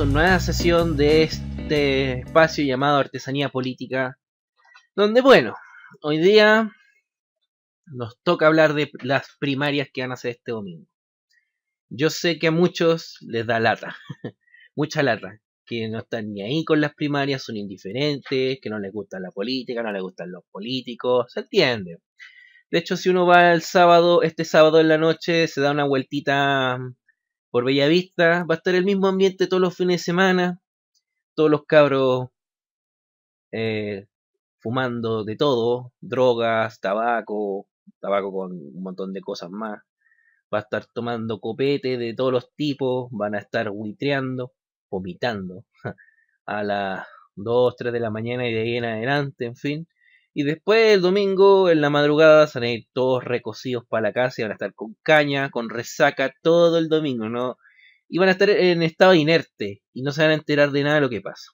una nueva sesión de este espacio llamado Artesanía Política, donde bueno, hoy día nos toca hablar de las primarias que van a ser este domingo. Yo sé que a muchos les da lata, mucha lata, que no están ni ahí con las primarias, son indiferentes, que no les gusta la política, no les gustan los políticos, se entiende. De hecho, si uno va el sábado, este sábado en la noche, se da una vueltita por vista, va a estar el mismo ambiente todos los fines de semana, todos los cabros eh, fumando de todo, drogas, tabaco, tabaco con un montón de cosas más, va a estar tomando copete de todos los tipos, van a estar buitreando, vomitando a las 2, 3 de la mañana y de ahí en adelante, en fin. Y después el domingo, en la madrugada, se van a ir todos recocidos para la casa y van a estar con caña, con resaca todo el domingo, ¿no? Y van a estar en estado inerte y no se van a enterar de nada de lo que pasa.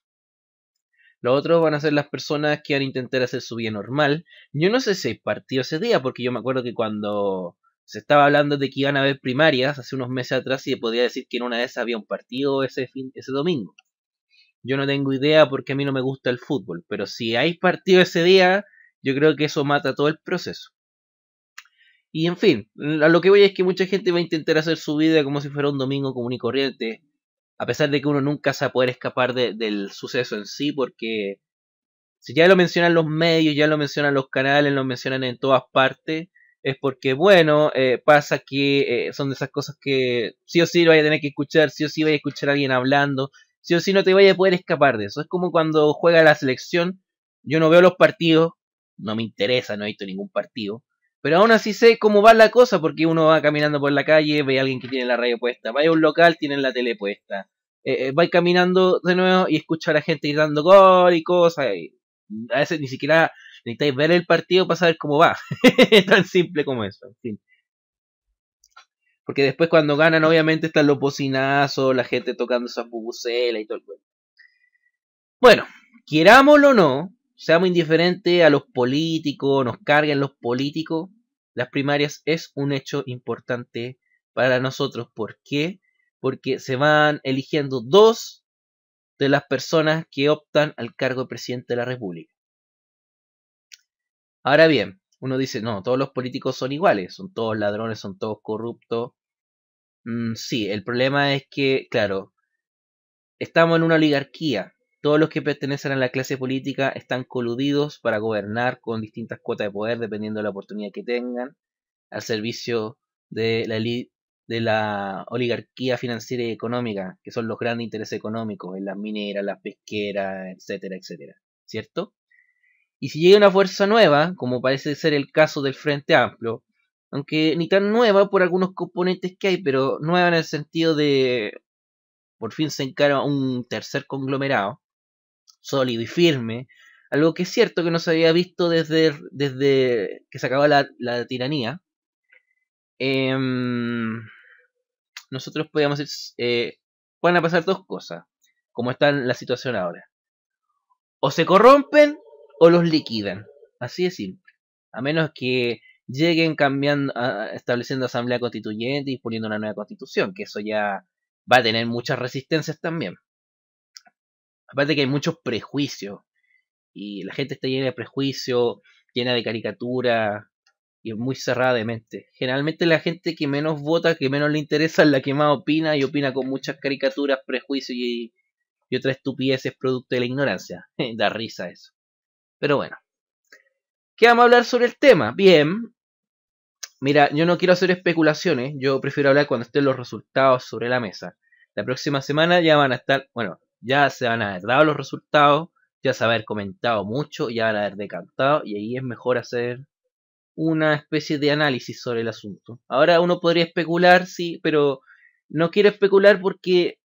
Los otros van a ser las personas que van a intentar hacer su vida normal. Yo no sé si partió partido ese día, porque yo me acuerdo que cuando se estaba hablando de que iban a haber primarias hace unos meses atrás y podía decir que en una de esas había un partido ese, fin, ese domingo yo no tengo idea porque a mí no me gusta el fútbol, pero si hay partido ese día, yo creo que eso mata todo el proceso. Y en fin, a lo que voy es que mucha gente va a intentar hacer su vida como si fuera un domingo común y corriente, a pesar de que uno nunca se va a poder escapar del suceso en sí, porque si ya lo mencionan los medios, ya lo mencionan los canales, lo mencionan en todas partes, es porque, bueno, eh, pasa que eh, son de esas cosas que sí o sí lo vaya a tener que escuchar, sí o sí vais a escuchar a alguien hablando, si o si no te vayas a poder escapar de eso. Es como cuando juega la selección, yo no veo los partidos, no me interesa, no he visto ningún partido, pero aún así sé cómo va la cosa porque uno va caminando por la calle, ve a alguien que tiene la radio puesta, va a un local, tienen la tele puesta, eh, eh, va caminando de nuevo y escucha a la gente dando gol y cosas. a veces ni siquiera necesitáis ver el partido para saber cómo va. Tan simple como eso. En fin. Porque después cuando ganan, obviamente están los bocinazos, la gente tocando esas bubuselas y todo el cuento. Bueno, querámoslo o no, seamos indiferentes a los políticos, nos carguen los políticos, las primarias es un hecho importante para nosotros. ¿Por qué? Porque se van eligiendo dos de las personas que optan al cargo de presidente de la República. Ahora bien, uno dice, no, todos los políticos son iguales, son todos ladrones, son todos corruptos. Mm, sí, el problema es que, claro, estamos en una oligarquía. Todos los que pertenecen a la clase política están coludidos para gobernar con distintas cuotas de poder dependiendo de la oportunidad que tengan, al servicio de la, de la oligarquía financiera y económica, que son los grandes intereses económicos, en las mineras, las pesqueras, etcétera, etcétera. ¿Cierto? Y si llega una fuerza nueva, como parece ser el caso del Frente Amplio, aunque ni tan nueva por algunos componentes que hay, pero nueva en el sentido de por fin se encara un tercer conglomerado sólido y firme, algo que es cierto que no se había visto desde, desde que se acabó la, tiranía. Em, nosotros podíamos decir, eh, van a pasar dos cosas, como está la situación ahora. O se corrompen o los liquidan, así de simple. A menos que lleguen cambiando, ah, estableciendo asamblea constituyente y poniendo una nueva constitución, que eso ya va a tener muchas resistencias también. Aparte que hay muchos prejuicios y la gente está llena de prejuicios, llena de caricatura y muy cerrada de mente. Generalmente la gente que menos vota, que menos le interesa, es la que más opina y opina con muchas caricaturas, prejuicios y, y otras estupideces producto de la ignorancia. da risa eso. Pero bueno, ¿Qué vamos a hablar sobre el tema? Bien. Mira, yo no quiero hacer especulaciones, yo prefiero hablar cuando estén los resultados sobre la mesa. La próxima semana ya van a estar, bueno, ya se van a haber dado los resultados, ya se va a haber comentado mucho, ya van a haber decantado y ahí es mejor hacer una especie de análisis sobre el asunto. Ahora uno podría especular, sí, pero no quiero especular porque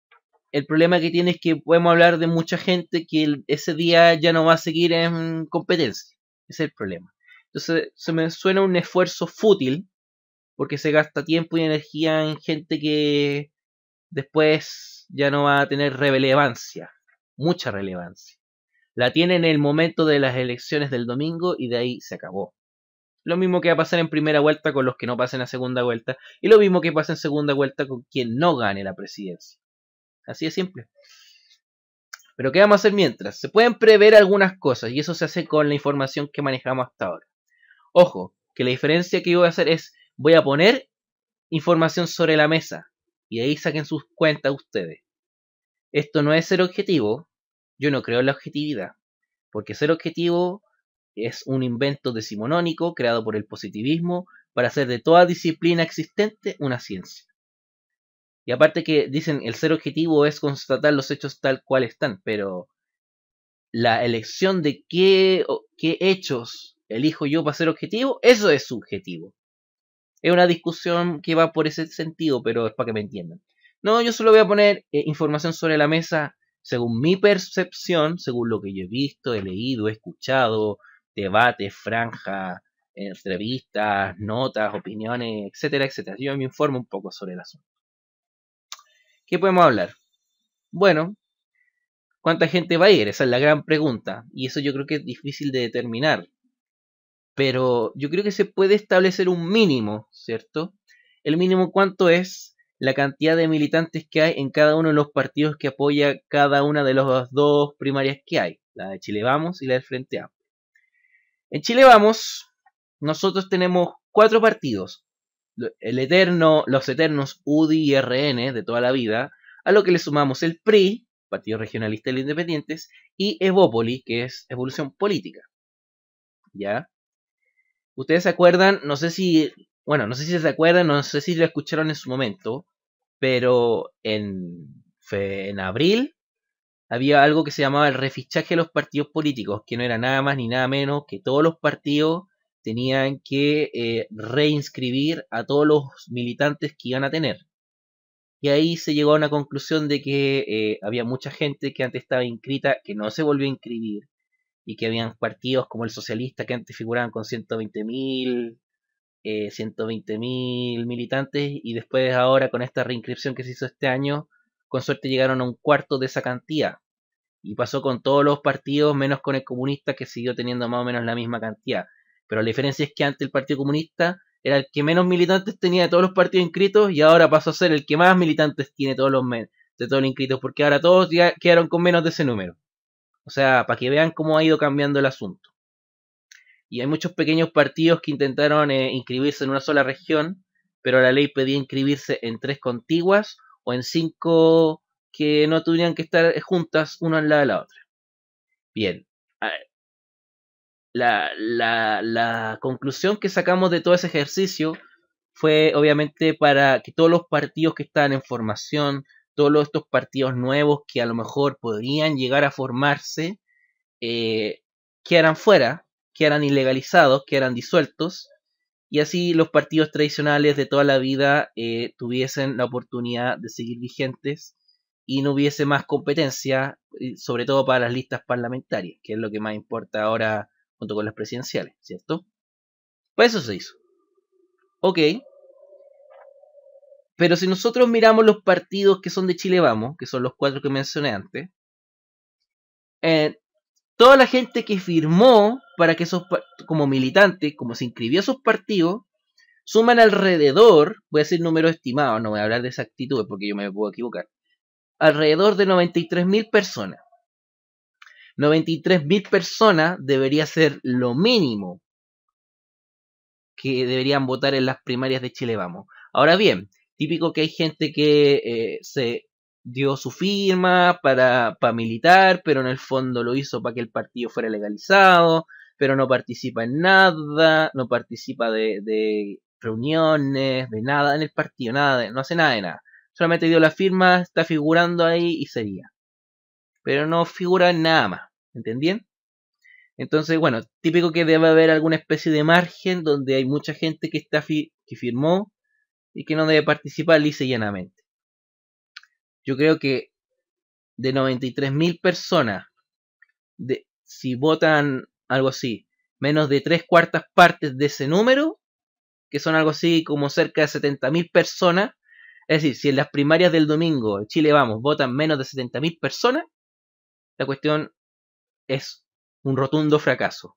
el problema que tiene es que podemos hablar de mucha gente que ese día ya no va a seguir en competencia es el problema. Entonces se me suena un esfuerzo fútil porque se gasta tiempo y energía en gente que después ya no va a tener relevancia, mucha relevancia. La tiene en el momento de las elecciones del domingo y de ahí se acabó. Lo mismo que va a pasar en primera vuelta con los que no pasen a segunda vuelta y lo mismo que pasa en segunda vuelta con quien no gane la presidencia. Así de simple. Pero ¿qué vamos a hacer mientras? Se pueden prever algunas cosas y eso se hace con la información que manejamos hasta ahora. Ojo, que la diferencia que yo voy a hacer es, voy a poner información sobre la mesa y ahí saquen sus cuentas ustedes. Esto no es ser objetivo, yo no creo en la objetividad, porque ser objetivo es un invento decimonónico creado por el positivismo para hacer de toda disciplina existente una ciencia. Y aparte que dicen, el ser objetivo es constatar los hechos tal cual están, pero la elección de qué, qué hechos elijo yo para ser objetivo, eso es subjetivo. Es una discusión que va por ese sentido, pero es para que me entiendan. No, yo solo voy a poner eh, información sobre la mesa según mi percepción, según lo que yo he visto, he leído, he escuchado, debates, franja entrevistas, notas, opiniones, etcétera, etcétera. Yo me informo un poco sobre el asunto. ¿Qué podemos hablar? Bueno, ¿cuánta gente va a ir? Esa es la gran pregunta. Y eso yo creo que es difícil de determinar. Pero yo creo que se puede establecer un mínimo, ¿cierto? El mínimo cuánto es la cantidad de militantes que hay en cada uno de los partidos que apoya cada una de las dos primarias que hay. La de Chile Vamos y la del Frente Amplio. En Chile Vamos, nosotros tenemos cuatro partidos el eterno, los eternos UDI y RN de toda la vida, a lo que le sumamos el PRI, Partido Regionalista de los Independientes, y evópoli que es Evolución Política. ¿Ya? Ustedes se acuerdan, no sé si, bueno, no sé si se acuerdan, no sé si lo escucharon en su momento, pero en, en abril había algo que se llamaba el refichaje de los partidos políticos, que no era nada más ni nada menos que todos los partidos tenían que eh, reinscribir a todos los militantes que iban a tener. Y ahí se llegó a una conclusión de que eh, había mucha gente que antes estaba inscrita que no se volvió a inscribir y que habían partidos como el socialista que antes figuraban con 120.000, eh, mil militantes y después ahora con esta reinscripción que se hizo este año, con suerte llegaron a un cuarto de esa cantidad. Y pasó con todos los partidos menos con el comunista que siguió teniendo más o menos la misma cantidad. Pero la diferencia es que antes el Partido Comunista era el que menos militantes tenía de todos los partidos inscritos y ahora pasó a ser el que más militantes tiene todos los de todos los inscritos, porque ahora todos ya quedaron con menos de ese número. O sea, para que vean cómo ha ido cambiando el asunto. Y hay muchos pequeños partidos que intentaron eh, inscribirse en una sola región, pero la ley pedía inscribirse en tres contiguas o en cinco que no tuvieran que estar juntas una al lado de la otra. Bien, la, la, conclusión que sacamos de todo ese ejercicio fue obviamente para que todos los partidos que están en formación, todos estos partidos nuevos que a lo mejor podrían llegar a formarse, eh, quedaran fuera, quedaran ilegalizados, quedaran disueltos, y así los partidos tradicionales de toda la vida eh, tuviesen la oportunidad de seguir vigentes y no hubiese más competencia, sobre todo para las listas parlamentarias, que es lo que más importa ahora junto con las presidenciales, ¿cierto? Pues eso se hizo. Ok. Pero si nosotros miramos los partidos que son de Chile Vamos, que son los cuatro que mencioné antes, eh, toda la gente que firmó para que esos, como militante, como se inscribió a esos partidos, suman alrededor, voy a decir números estimados, no voy a hablar de exactitud porque yo me puedo equivocar, alrededor de 93.000 personas. 93.000 personas debería ser lo mínimo que deberían votar en las primarias de Chile Vamos. Ahora bien, típico que hay gente que eh, se dio su firma para, para militar, pero en el fondo lo hizo para que el partido fuera legalizado, pero no participa en nada, no participa de, reuniones, de nada en el partido, nada, no hace nada de nada. Solamente dio la firma, está figurando ahí y sería pero no figura nada más, ¿entendían? Entonces, bueno, típico que debe haber alguna especie de margen donde hay mucha gente que, está que firmó y que no debe participar lisa y llanamente. Yo creo que de 93.000 personas, de, si votan algo así, menos de tres cuartas partes de ese número, que son algo así como cerca de 70.000 personas, es decir, si en las primarias del domingo Chile Vamos votan menos de 70.000 personas, la cuestión es un rotundo fracaso,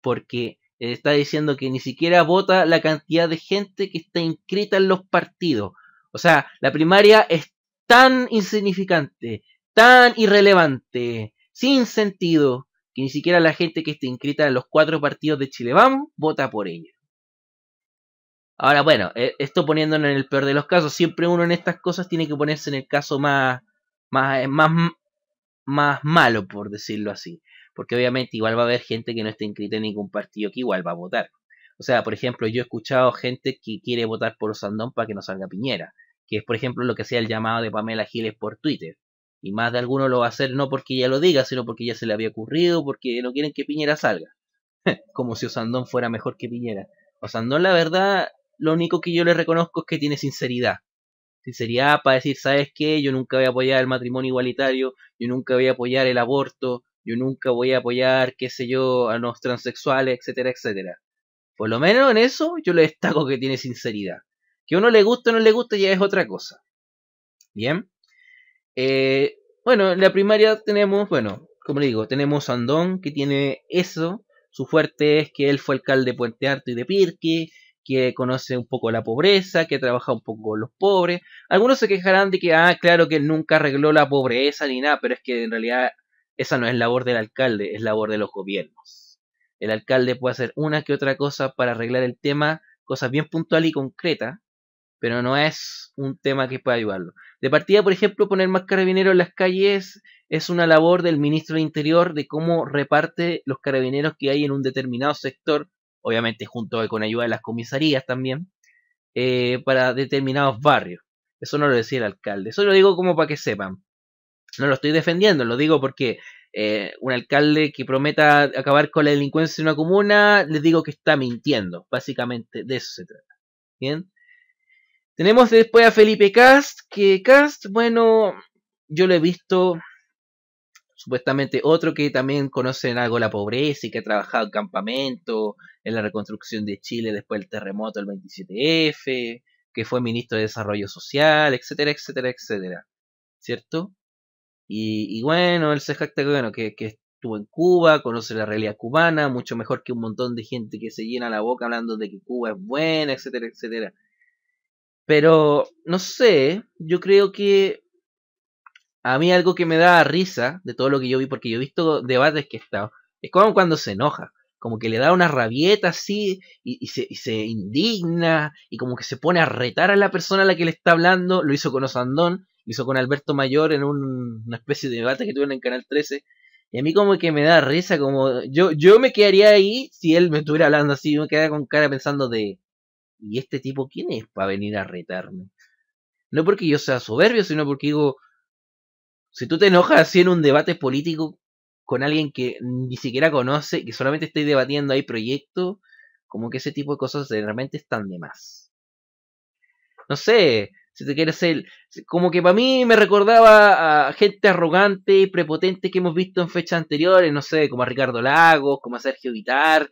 porque está diciendo que ni siquiera vota la cantidad de gente que está inscrita en los partidos. O sea, la primaria es tan insignificante, tan irrelevante, sin sentido, que ni siquiera la gente que está inscrita en los cuatro partidos de Chile vota por ella. Ahora, bueno, eh, esto poniéndonos en el peor de los casos, siempre uno en estas cosas tiene que ponerse en el caso más, más, más, más malo, por decirlo así. Porque obviamente igual va a haber gente que no esté inscrita en ningún partido que igual va a votar. O sea, por ejemplo, yo he escuchado gente que quiere votar por Osandón para que no salga Piñera. Que es, por ejemplo, lo que sea el llamado de Pamela Giles por Twitter. Y más de alguno lo va a hacer no porque ella lo diga, sino porque ya se le había ocurrido, porque no quieren que Piñera salga. Como si Osandón fuera mejor que Piñera. Osandón, la verdad, lo único que yo le reconozco es que tiene sinceridad sinceridad para decir, ¿sabes qué? Yo nunca voy a apoyar el matrimonio igualitario, yo nunca voy a apoyar el aborto, yo nunca voy a apoyar, qué sé yo, a los transexuales, etcétera, etcétera. Por lo menos en eso yo le destaco que tiene sinceridad. Que uno le gusta o no le gusta ya es otra cosa. Bien. Eh, bueno, en la primaria tenemos, bueno, como le digo, tenemos Andón que tiene eso. Su fuerte es que él fue alcalde de Puente Alto y de Pirque, que conoce un poco la pobreza, que trabaja un poco con los pobres. Algunos se quejarán de que, ah, claro que nunca arregló la pobreza ni nada, pero es que en realidad esa no es labor del alcalde, es labor de los gobiernos. El alcalde puede hacer una que otra cosa para arreglar el tema, cosas bien puntual y concreta, pero no es un tema que pueda ayudarlo. De partida, por ejemplo, poner más carabineros en las calles es una labor del ministro de Interior de cómo reparte los carabineros que hay en un determinado sector obviamente junto con ayuda de las comisarías también, eh, para determinados barrios. Eso no lo decía el alcalde, eso lo digo como para que sepan. No lo estoy defendiendo, lo digo porque eh, un alcalde que prometa acabar con la delincuencia en una comuna, les digo que está mintiendo, básicamente de eso se trata. Bien. Tenemos después a Felipe Cast, que Cast, bueno, yo lo he visto Supuestamente otro que también conoce en algo la pobreza y que ha trabajado en campamento, en la reconstrucción de Chile después del terremoto del 27F, que fue ministro de Desarrollo Social, etcétera, etcétera, etcétera. ¿Cierto? Y, bueno, él se jacta que estuvo en Cuba, conoce la realidad cubana, mucho mejor que un montón de gente que se llena la boca hablando de que Cuba es buena, etcétera, etcétera. Pero, no sé, yo creo que a mí algo que me da risa de todo lo que yo vi, porque yo he visto debates que he estado, es como cuando se enoja, como que le da una rabieta así y, se, indigna y como que se pone a retar a la persona a la que le está hablando, lo hizo con Osandón, lo hizo con Alberto Mayor en una especie de debate que tuvieron en Canal 13. Y a mí como que me da risa, como yo, yo me quedaría ahí si él me estuviera hablando así, yo me quedaría con cara pensando de, ¿y este tipo quién es para venir a retarme? No porque yo sea soberbio, sino porque digo, si tú te enojas así en un debate político con alguien que ni siquiera conoce, que solamente estáis debatiendo ahí proyectos, como que ese tipo de cosas realmente están de más. No sé, si te quieres ser. Como que para mí me recordaba a gente arrogante y prepotente que hemos visto en fechas anteriores, no sé, como a Ricardo Lagos, como a Sergio Vitar,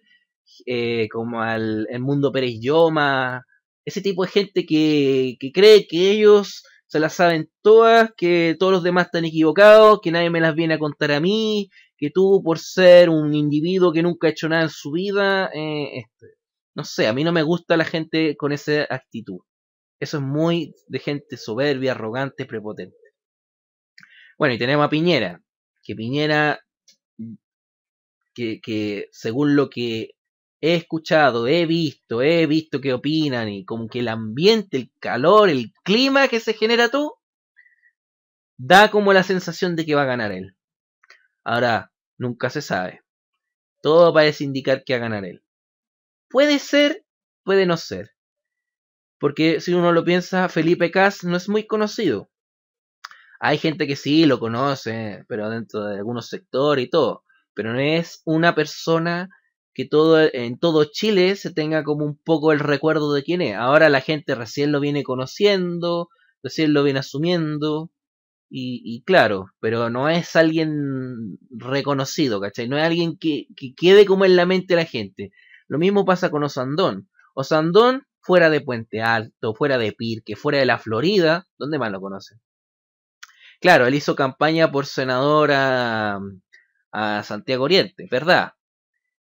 eh, como al el mundo Pérez Yoma, ese tipo de gente que cree que ellos se las saben todas, que todos los demás están equivocados, que nadie me las viene a contar a mí, que tú por ser un individuo que nunca ha hecho nada en su vida, eh, este, no sé, a mí no me gusta la gente con esa actitud. Eso es muy de gente soberbia, arrogante, prepotente. Bueno, y tenemos a Piñera, que Piñera, que, que según lo que he escuchado, he visto, he visto qué opinan y como que el ambiente, el calor, el clima que se genera tú, da como la sensación de que va a ganar él. Ahora, nunca se sabe. Todo parece indicar que va a ganar él. Puede ser, puede no ser. Porque si uno lo piensa, Felipe Cas no es muy conocido. Hay gente que sí lo conoce, pero dentro de algunos sectores y todo. Pero no es una persona que todo, en todo Chile se tenga como un poco el recuerdo de quién es. Ahora la gente recién lo viene conociendo, recién lo viene asumiendo. Y, claro, pero no es alguien reconocido, ¿cachai? No es alguien que, quede como en la mente de la gente. Lo mismo pasa con Osandón. Osandón fuera de Puente Alto, fuera de Pirque, fuera de la Florida, ¿dónde más lo conocen? Claro, él hizo campaña por senador a Santiago Oriente, ¿verdad?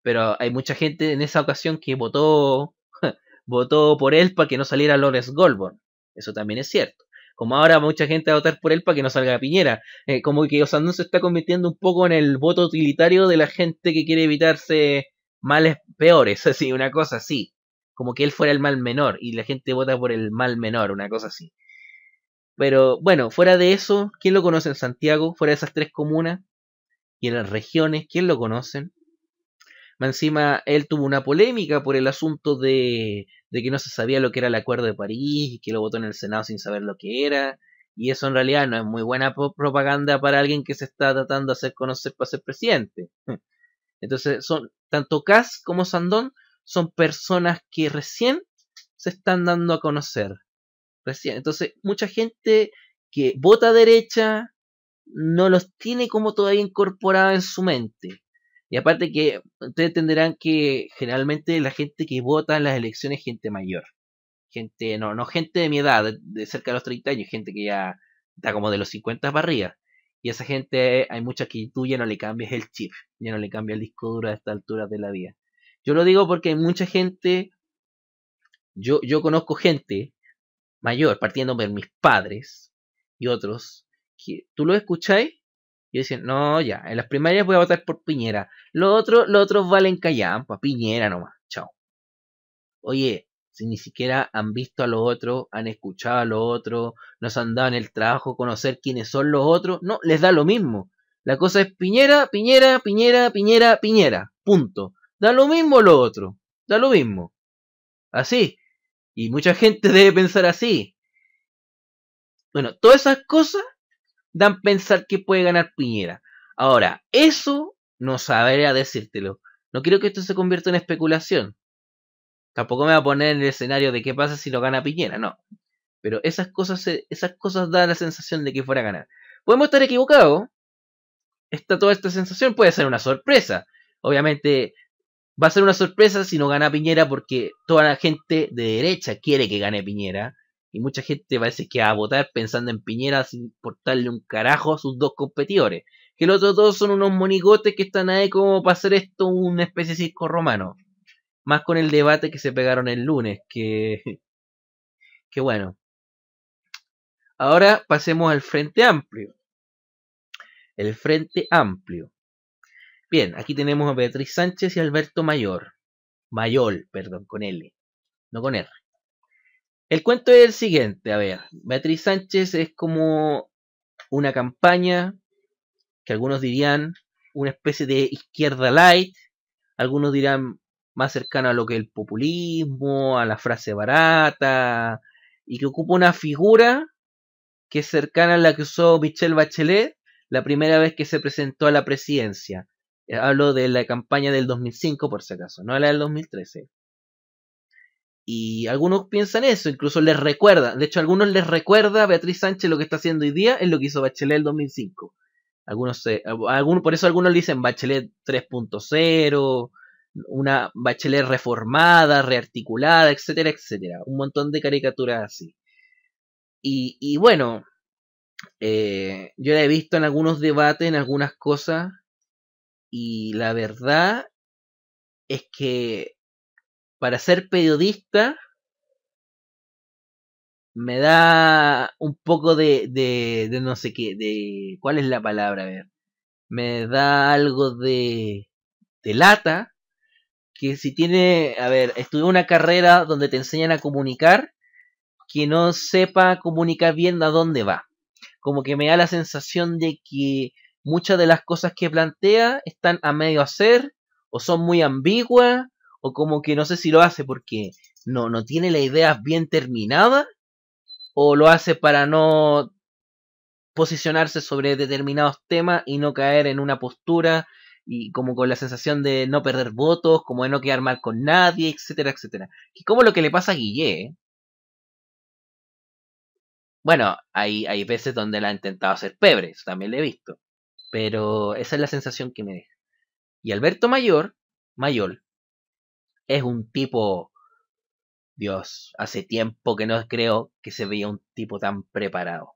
Pero hay mucha gente en esa ocasión que votó, votó por él para que no saliera Lawrence Goldborn. Eso también es cierto. Como ahora mucha gente va a votar por él para que no salga Piñera. Eh, como que no se está convirtiendo un poco en el voto utilitario de la gente que quiere evitarse males peores, así, una cosa así. Como que él fuera el mal menor y la gente vota por el mal menor, una cosa así. Pero bueno, fuera de eso, ¿quién lo conoce en Santiago? Fuera de esas tres comunas y en las regiones, ¿quién lo conocen? Encima, él tuvo una polémica por el asunto de, que no se sabía lo que era el Acuerdo de París, y que lo votó en el Senado sin saber lo que era. Y eso en realidad no es muy buena propaganda para alguien que se está tratando de hacer conocer para ser presidente. Entonces, son, tanto Cass como Sandón son personas que recién se están dando a conocer. Recién. Entonces, mucha gente que vota derecha no los tiene como todavía incorporada en su mente. Y aparte que ustedes entenderán que generalmente la gente que vota en las elecciones es gente mayor. Gente, no, no gente de mi edad, de, cerca de los 30 años, gente que ya está como de los 50 para arriba. Y esa gente, hay mucha que tú ya no le cambias el chip, ya no le cambias el disco duro a esta altura de la vida. Yo lo digo porque hay mucha gente, yo, yo conozco gente mayor, partiendo de mis padres y otros, que tú lo escucháis y decía, no, ya, en las primarias voy a votar por Piñera. Los otros, los otros valen callampa, Piñera nomás, chao. Oye, si ni siquiera han visto a los otros, han escuchado a los otros, Nos han dado en el trabajo conocer quiénes son los otros, no, les da lo mismo. La cosa es Piñera, Piñera, Piñera, Piñera, Piñera, punto. Da lo mismo lo otro, da lo mismo. Así. Y mucha gente debe pensar así. Bueno, todas esas cosas dan pensar que puede ganar Piñera. Ahora, eso no sabré decírtelo. No quiero que esto se convierta en especulación. Tampoco me va a poner en el escenario de qué pasa si no gana Piñera, no. Pero esas cosas, esas cosas dan la sensación de que fuera a ganar. Podemos estar equivocados. Está toda esta sensación, puede ser una sorpresa. Obviamente va a ser una sorpresa si no gana Piñera porque toda la gente de derecha quiere que gane Piñera. Y mucha gente parece que va a votar pensando en Piñera sin importarle un carajo a sus dos competidores. Que los otros dos son unos monigotes que están ahí como para hacer esto una especie de circo romano. Más con el debate que se pegaron el lunes, que... Que bueno. Ahora pasemos al Frente Amplio. El Frente Amplio. Bien, aquí tenemos a Beatriz Sánchez y Alberto Mayor. Mayor, perdón, con L. No con R. El cuento es el siguiente, a ver, Beatriz Sánchez es como una campaña, que algunos dirían una especie de izquierda light, algunos dirán más cercana a lo que es el populismo, a la frase barata, y que ocupa una figura que es cercana a la que usó Michelle Bachelet la primera vez que se presentó a la presidencia. Eh, hablo de la campaña del 2005, por si acaso, no la del 2013. Y algunos piensan eso, incluso les recuerda. De hecho, algunos les recuerda a Beatriz Sánchez lo que está haciendo hoy día es lo que hizo Bachelet el 2005. Algunos por eso algunos dicen Bachelet 3.0, una Bachelet reformada, rearticulada, etcétera, etcétera. Un montón de caricaturas así. Y, bueno, eh, yo la he visto en algunos debates, en algunas cosas, y la verdad es que para ser periodista me da un poco de, de, de no sé qué, de cuál es la palabra, a ver. Me da algo de, de lata, que si tiene, a ver, estudió una carrera donde te enseñan a comunicar, que no sepa comunicar bien a dónde va. Como que me da la sensación de que muchas de las cosas que plantea están a medio hacer, o son muy ambiguas, o como que no sé si lo hace porque no, no tiene la idea bien terminada, o lo hace para no posicionarse sobre determinados temas y no caer en una postura y como con la sensación de no perder votos, como de no quedar mal con nadie, etcétera, etcétera. Y como lo que le pasa a Guille. Bueno, hay, hay veces donde la ha intentado hacer pebre, eso también lo he visto. Pero esa es la sensación que me deja. Y Alberto Mayor, Mayor es un tipo... Dios, hace tiempo que no creo que se veía un tipo tan preparado.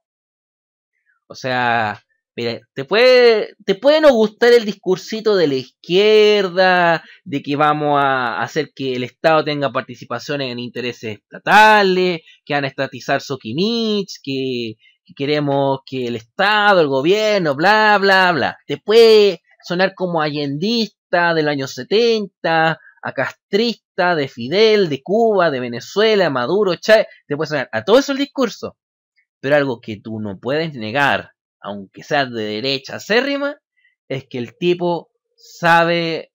O sea, mire, te puede, te puede no gustar el discursito de la izquierda, de que vamos a hacer que el Estado tenga participación en intereses estatales, que van a estatizar Sokimich, que, queremos que el Estado, el gobierno, bla, bla, bla. Te puede sonar como allendista del año 70, a Castrista, de Fidel, de Cuba, de Venezuela, Maduro, Chávez, te puedes sonar a todo eso el discurso. Pero algo que tú no puedes negar, aunque seas de derecha acérrima, es que el tipo sabe,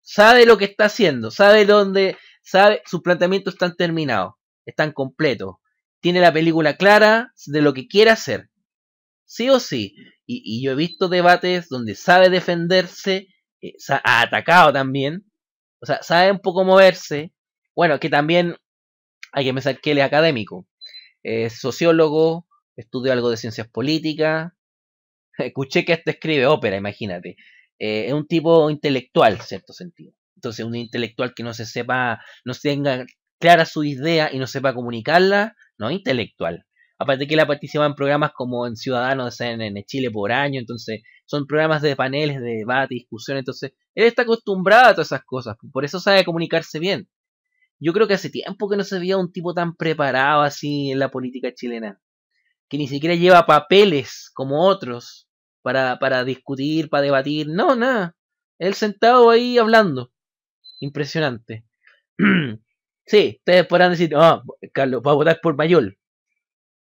sabe lo que está haciendo, sabe dónde, sabe, sus planteamientos están terminados, están completos. Tiene la película clara de lo que quiere hacer. Sí o sí. Y, yo he visto debates donde sabe defenderse, eh, ha atacado también, o sea, sabe un poco moverse. Bueno, que también hay que pensar que él es académico. Es sociólogo, estudió algo de ciencias políticas. Escuché que este escribe ópera, imagínate. Eh, es un tipo intelectual, en cierto sentido. Entonces, un intelectual que no se sepa, no tenga clara su idea y no sepa comunicarla, no es intelectual. Aparte que él ha participado en programas como en Ciudadanos en Chile por año, entonces son programas de paneles, de debate, discusión, entonces él está acostumbrado a todas esas cosas, por eso sabe comunicarse bien. Yo creo que hace tiempo que no se veía un tipo tan preparado así en la política chilena, que ni siquiera lleva papeles como otros para, para discutir, para debatir, no, nada. Él sentado ahí hablando. Impresionante. sí, ustedes podrán decir, oh, Carlos, va a votar por Mayol.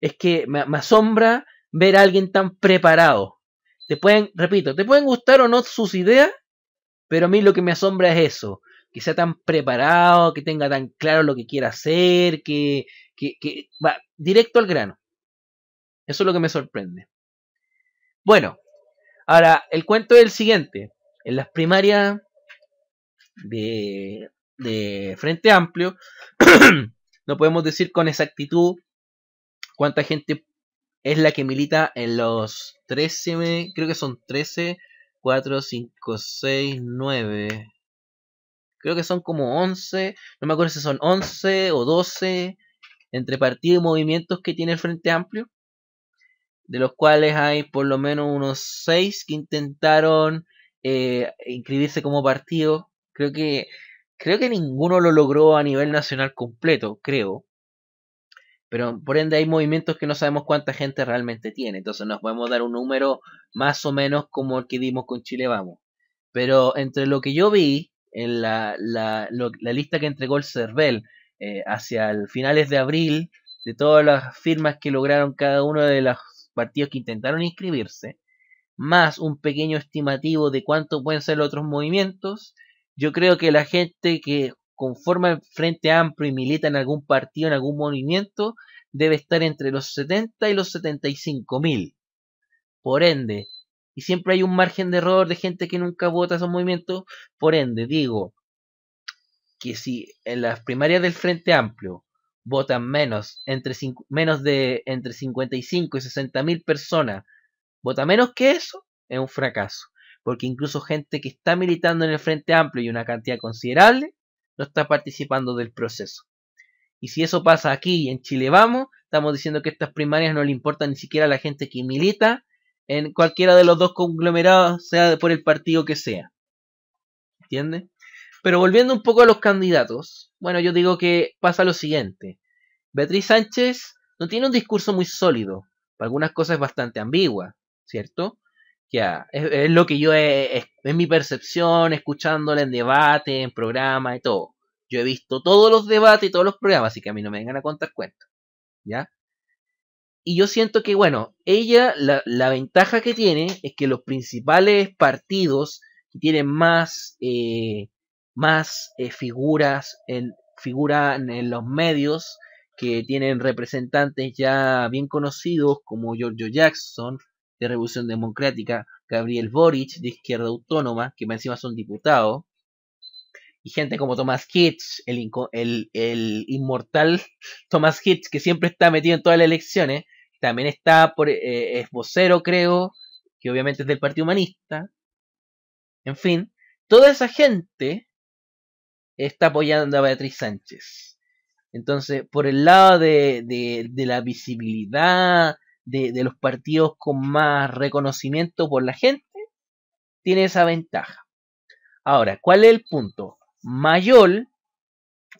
Es que me, me asombra ver a alguien tan preparado. Te pueden, repito, te pueden gustar o no sus ideas, pero a mí lo que me asombra es eso, que sea tan preparado, que tenga tan claro lo que quiera hacer, que, que, va directo al grano. Eso es lo que me sorprende. Bueno, ahora el cuento es el siguiente. En las primarias de, de Frente Amplio, no podemos decir con exactitud cuánta gente es la que milita en los 13, creo que son 13 4, 5, 6, 9. Creo que son como 11. No me acuerdo si son 11 o 12 entre partidos y movimientos que tiene el Frente Amplio. De los cuales hay por lo menos unos 6 que intentaron eh, inscribirse como partido. Creo que, creo que ninguno lo logró a nivel nacional completo, creo. Pero por ende hay movimientos que no sabemos cuánta gente realmente tiene. Entonces nos podemos dar un número más o menos como el que dimos con Chile Vamos. Pero entre lo que yo vi en la, lista que entregó el CERVEL eh, hacia finales de abril, de todas las firmas que lograron cada uno de los partidos que intentaron inscribirse, más un pequeño estimativo de cuánto pueden ser los otros movimientos, yo creo que la gente que conforma el Frente Amplio y milita en algún partido, en algún movimiento, debe estar entre los 70 y los 75 mil. Por ende, y siempre hay un margen de error de gente que nunca vota esos movimientos, por ende, digo que si en las primarias del Frente Amplio votan menos, entre menos de entre 55 y 60 mil personas, vota menos que eso, es un fracaso. Porque incluso gente que está militando en el Frente Amplio y una cantidad considerable, no está participando del proceso. Y si eso pasa aquí en Chile vamos, estamos diciendo que estas primarias no le importan ni siquiera a la gente que milita en cualquiera de los dos conglomerados, sea por el partido que sea. ¿Entiendes? Pero volviendo un poco a los candidatos, bueno, yo digo que pasa lo siguiente. Beatriz Sánchez no tiene un discurso muy sólido, para algunas cosas bastante ambigua, ¿cierto? Ya, es, lo que yo es, mi percepción, escuchándola en debate, en programa y todo. Yo he visto todos los debates y todos los programas, así que a mí no me vengan a contar cuentos. ¿Ya? Y yo siento que, bueno, ella, la, la ventaja que tiene es que los principales partidos que tienen más, eh, más eh, figuras en, figuran en los medios, que tienen representantes ya bien conocidos como Giorgio Jackson, de Revolución Democrática, Gabriel Boric de Izquierda Autónoma, que encima son diputados, y gente como Tomás Hitch, el, el, inmortal ...Tomás Hitch, que siempre está metido en todas las elecciones, también está por, eh, es vocero, creo, que obviamente es del Partido Humanista, en fin, toda esa gente está apoyando a Beatriz Sánchez. Entonces, por el lado de, de la visibilidad, de, los partidos con más reconocimiento por la gente, tiene esa ventaja. Ahora, ¿cuál es el punto? Mayol,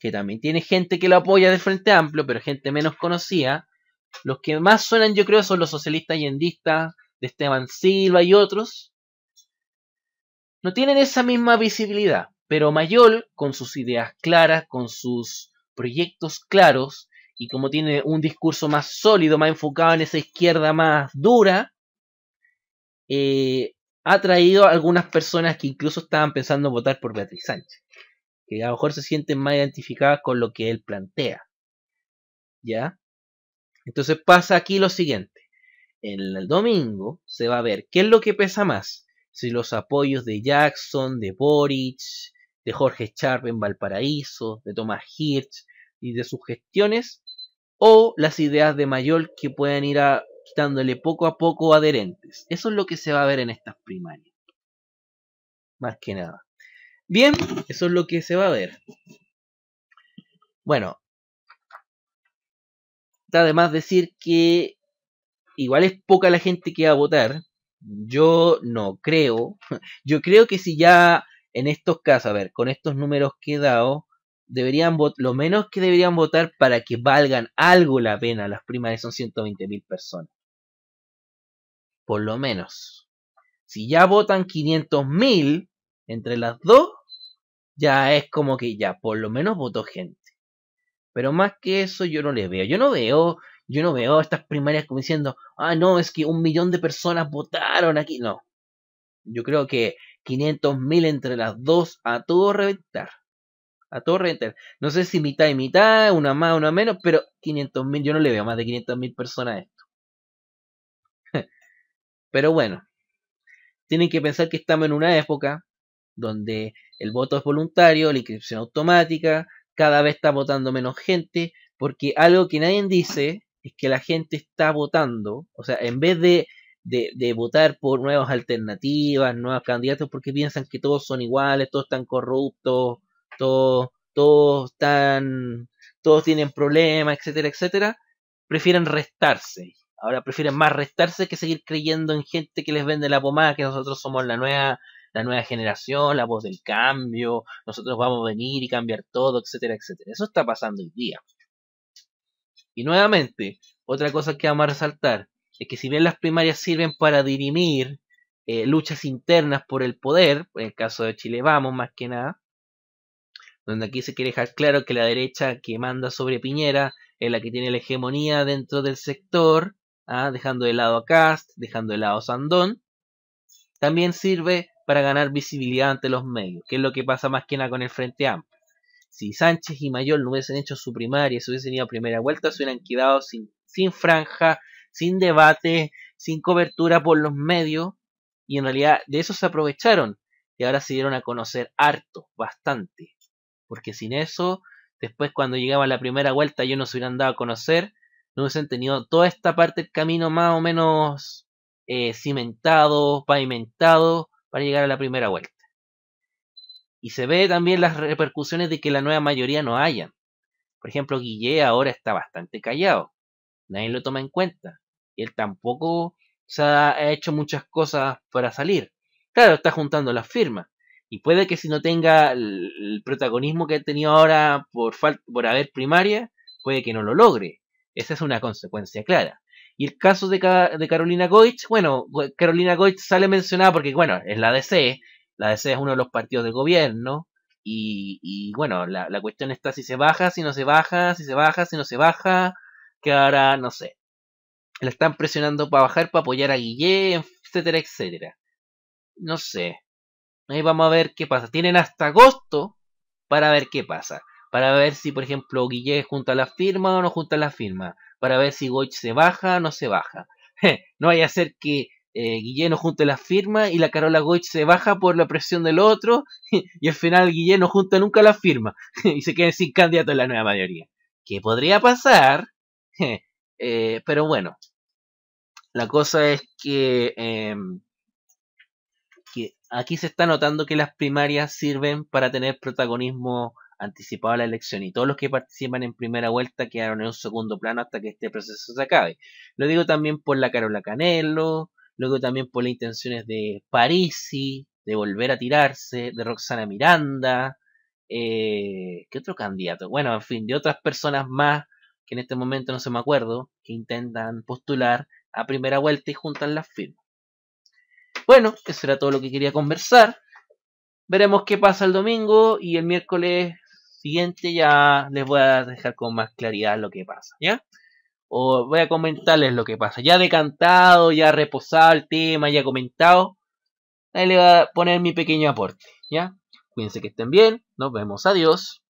que también tiene gente que lo apoya del Frente Amplio, pero gente menos conocida, los que más suenan yo creo son los socialistas y endistas, de Esteban Silva y otros, no tienen esa misma visibilidad, pero Mayol, con sus ideas claras, con sus proyectos claros, y como tiene un discurso más sólido, más enfocado en esa izquierda más dura, eh, ha traído a algunas personas que incluso estaban pensando votar por Beatriz Sánchez, que a lo mejor se sienten más identificadas con lo que él plantea. ¿Ya? Entonces pasa aquí lo siguiente. En el domingo se va a ver qué es lo que pesa más. Si los apoyos de Jackson, de Boric, de Jorge Sharp en Valparaíso, de Thomas Hirsch y de sus gestiones o las ideas de Mayol que pueden ir quitándole poco a poco adherentes. Eso es lo que se va a ver en estas primarias. Más que nada. Bien, eso es lo que se va a ver. Bueno, está además decir que igual es poca la gente que va a votar. Yo no creo. Yo creo que si ya en estos casos, a ver, con estos números que he dado, deberían lo menos que deberían votar para que valgan algo la pena las primarias son 120.000 personas. Por lo menos. Si ya votan 500.000 entre las dos, ya es como que ya, por lo menos votó gente. Pero más que eso yo no les veo. Yo no veo, yo no veo estas primarias como diciendo, ah, no, es que un millón de personas votaron aquí. No. Yo creo que 500.000 entre las dos a todo reventar a No sé si mitad y mitad, una más, una menos, pero mil yo no le veo más de mil personas esto. pero bueno, tienen que pensar que estamos en una época donde el voto es voluntario, la inscripción automática, cada vez está votando menos gente, porque algo que nadie dice es que la gente está votando, o sea, en vez de, de, de votar por nuevas alternativas, nuevos candidatos, porque piensan que todos son iguales, todos están corruptos, todos, todos todos tienen problemas, etcétera, etcétera, prefieren restarse. Ahora prefieren más restarse que seguir creyendo en gente que les vende la pomada, que nosotros somos la nueva, la nueva generación, la voz del cambio, nosotros vamos a venir y cambiar todo, etcétera, etcétera. Eso está pasando hoy día. Y nuevamente, otra cosa que vamos a resaltar es que si bien las primarias sirven para dirimir eh, luchas internas por el poder, en el caso de Chile vamos más que nada, donde aquí se quiere dejar claro que la derecha que manda sobre Piñera es la que tiene la hegemonía dentro del sector, ¿ah? dejando de lado a Cast, dejando de lado a Sandón, también sirve para ganar visibilidad ante los medios, que es lo que pasa más que nada con el Frente Amplio. Si Sánchez y Mayor no hubiesen hecho su primaria, si hubiesen ido a primera vuelta, se hubieran quedado sin, sin franja, sin debate, sin cobertura por los medios, y en realidad de eso se aprovecharon, y ahora se dieron a conocer harto, bastante. Porque sin eso, después cuando llegaba la primera vuelta, ellos no se hubieran dado a conocer, no hubiesen tenido toda esta parte del camino más o menos eh, cimentado, pavimentado, para llegar a la primera vuelta. Y se ve también las repercusiones de que la nueva mayoría no haya. Por ejemplo, Guille ahora está bastante callado. Nadie lo toma en cuenta. Y él tampoco se ha hecho muchas cosas para salir. Claro, está juntando las firmas. Y puede que si no tenga el protagonismo que ha tenido ahora por, por haber primaria, puede que no lo logre. Esa es una consecuencia clara. Y el caso de, Carolina Goich, bueno, Carolina Goich sale mencionada porque, bueno, es la DC, la DC es uno de los partidos de gobierno, y, bueno, la, la, cuestión está si se baja, si no se baja, si se baja, si no se baja, que ahora, no sé, la están presionando para bajar, para apoyar a Guille, etcétera, etcétera. No sé, Ahí vamos a ver qué pasa. Tienen hasta agosto para ver qué pasa. Para ver si, por ejemplo, Guillén junta la firma o no junta la firma. Para ver si Goich se baja o no se baja. no vaya a ser que eh, no junte la firma y la Carola Goich se baja por la presión del otro. y al final Guillén no junta nunca la firma. y se queden sin candidato en la nueva mayoría. ¿Qué podría pasar. Eh, pero bueno. La cosa es que. Em, aquí se está notando que las primarias sirven para tener protagonismo anticipado a la elección y todos los que participan en primera vuelta quedaron en un segundo plano hasta que este proceso se acabe. Lo digo también por la Carola Canelo, lo digo también por las intenciones de Parisi, de volver a tirarse, de Roxana Miranda, eh, ¿qué otro candidato? Bueno, en fin, de otras personas más que en este momento no se me acuerdo, que intentan postular a primera vuelta y juntan las firmas. Bueno, eso era todo lo que quería conversar. Veremos qué pasa el domingo y el miércoles siguiente ya les voy a dejar con más claridad lo que pasa, ¿ya? O voy a comentarles lo que pasa. Ya decantado, ya reposado el tema, ya comentado. Ahí le voy a poner mi pequeño aporte, ¿ya? Cuídense que estén bien. Nos vemos. Adiós.